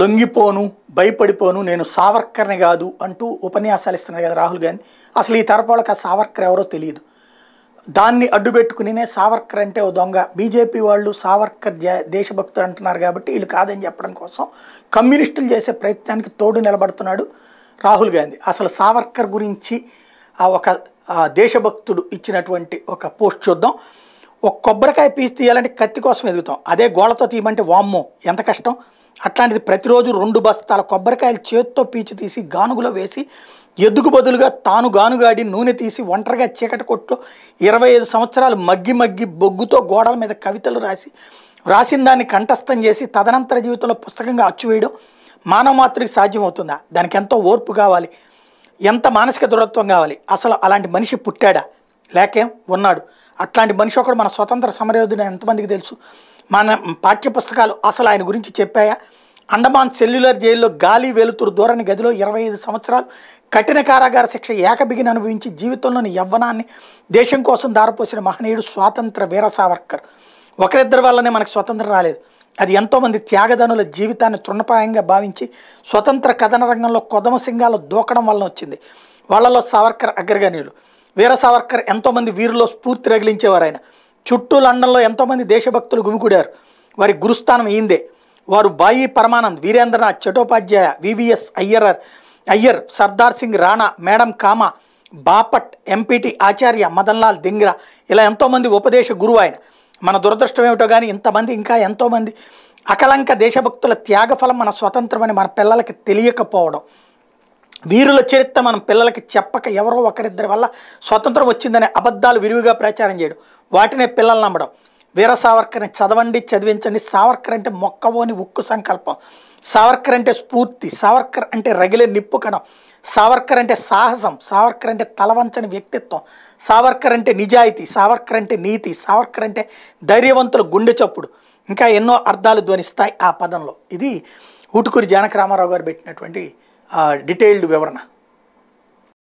లొంగిపోను భయపడిపోను నేను సావర్కర్ని కాదు అంటూ ఉపన్యాసాలు ఇస్తున్నారు కదా రాహుల్ గాంధీ అసలు ఈ తరపు ఆ సావర్కర్ ఎవరో తెలియదు దాన్ని అడ్డుపెట్టుకునినే సావర్కర్ అంటే ఓ దొంగ బీజేపీ వాళ్ళు సావర్కర్ దేశభక్తుడు అంటున్నారు కాబట్టి వీళ్ళు కాదని చెప్పడం కోసం కమ్యూనిస్టులు చేసే ప్రయత్నానికి తోడు నిలబడుతున్నాడు రాహుల్ గాంధీ అసలు సావర్కర్ గురించి ఆ ఒక దేశభక్తుడు ఇచ్చినటువంటి ఒక పోస్ట్ చూద్దాం ఒక కొబ్బరికాయ పీస్ తీయాలంటే కత్తి కోసం ఎదుగుతాం అదే గోళతో తీయమంటే వామ్మో ఎంత కష్టం అట్లాంటిది ప్రతిరోజు రెండు బస్తాల కొబ్బరికాయలు చేత్తో పీచి తీసి గానుగులో వేసి ఎద్దుకు బదులుగా తాను గానుగాడి నూనె తీసి ఒంటరిగా చీకటి కొట్టు ఇరవై ఐదు సంవత్సరాలు మగ్గి మగ్గి బొగ్గుతో గోడల మీద కవితలు రాసి రాసిన దాన్ని కంఠస్థం చేసి తదనంతర జీవితంలో పుస్తకంగా అచ్చువేయడం మానవ మాతృకి సాధ్యమవుతుందా దానికి ఎంతో ఓర్పు కావాలి ఎంత మానసిక దృఢత్వం కావాలి అసలు అలాంటి మనిషి పుట్టాడా లేకేం ఉన్నాడు అట్లాంటి మనిషి ఒకడు మన స్వతంత్ర సమరయోధుడు ఎంతమందికి తెలుసు మన పాఠ్యపుస్తకాలు అసలు ఆయన గురించి చెప్పాయా అండమాన్ సెల్యులర్ జైల్లో గాలి వెలుతురు ధోరణి గదిలో ఇరవై ఐదు సంవత్సరాలు కఠిన కారాగార శిక్ష ఏకబిగిని అనుభవించి జీవితంలోని యవ్వనాన్ని దేశం కోసం దారపోసిన మహనీయుడు స్వాతంత్ర వీర సావర్కర్ ఒకరిద్దరి వల్లనే మనకు స్వతంత్రం రాలేదు అది ఎంతోమంది త్యాగదనుల జీవితాన్ని తృణప్రాయంగా భావించి స్వతంత్ర కథన రంగంలో కొదమ సింగాలు దూకడం వలన వచ్చింది వాళ్ళలో సావర్కర్ అగ్రగణ్యులు వీర సావర్కర్ ఎంతోమంది వీరిలో స్ఫూర్తి రగిలించేవారు ఆయన చుట్టూ లండన్లో ఎంతోమంది దేశభక్తులు గుమికూడారు వారి గురుస్థానం ఈందే వారు బాయి పరమానంద్ వీరేంద్రనాథ్ చటోపాధ్యాయ వివిఎస్ అయ్యర్ అయ్యర్ సర్దార్ సింగ్ రాణా మేడం కామ బాపట్ ఎంపీటీ ఆచార్య మదన్లాల్ దింగ్రా ఇలా ఎంతోమంది ఉపదేశ గురువు ఆయన మన దురదృష్టం ఏమిటో కానీ ఇంతమంది ఇంకా ఎంతోమంది అకలంక దేశభక్తుల త్యాగఫలం మన స్వతంత్రమని మన పిల్లలకి తెలియకపోవడం వీరుల చరిత్ర మనం పిల్లలకి చెప్పక ఎవరో ఒకరిద్దరి వల్ల స్వతంత్రం వచ్చిందనే అబద్ధాలు విరివిగా ప్రచారం చేయడం వాటినే పిల్లలు నమ్మడం వీర సావర్కర్ని చదవండి చదివించండి సావర్కర్ అంటే మొక్కవోని ఉక్కు సంకల్పం సావర్కర్ అంటే స్ఫూర్తి సావర్కర్ అంటే రగిలే నిప్పు కణం సావర్కర్ అంటే సాహసం సావర్కర్ అంటే తలవంచని వ్యక్తిత్వం సావర్కర్ అంటే నిజాయితీ సావర్కర్ అంటే నీతి సావర్కర్ అంటే ధైర్యవంతులు గుండె చప్పుడు ఇంకా ఎన్నో అర్థాలు ధ్వనిస్తాయి ఆ పదంలో ఇది ఊటుకూరి జానక రామారావు గారు పెట్టినటువంటి డీటెయిల్డ్ వివరణ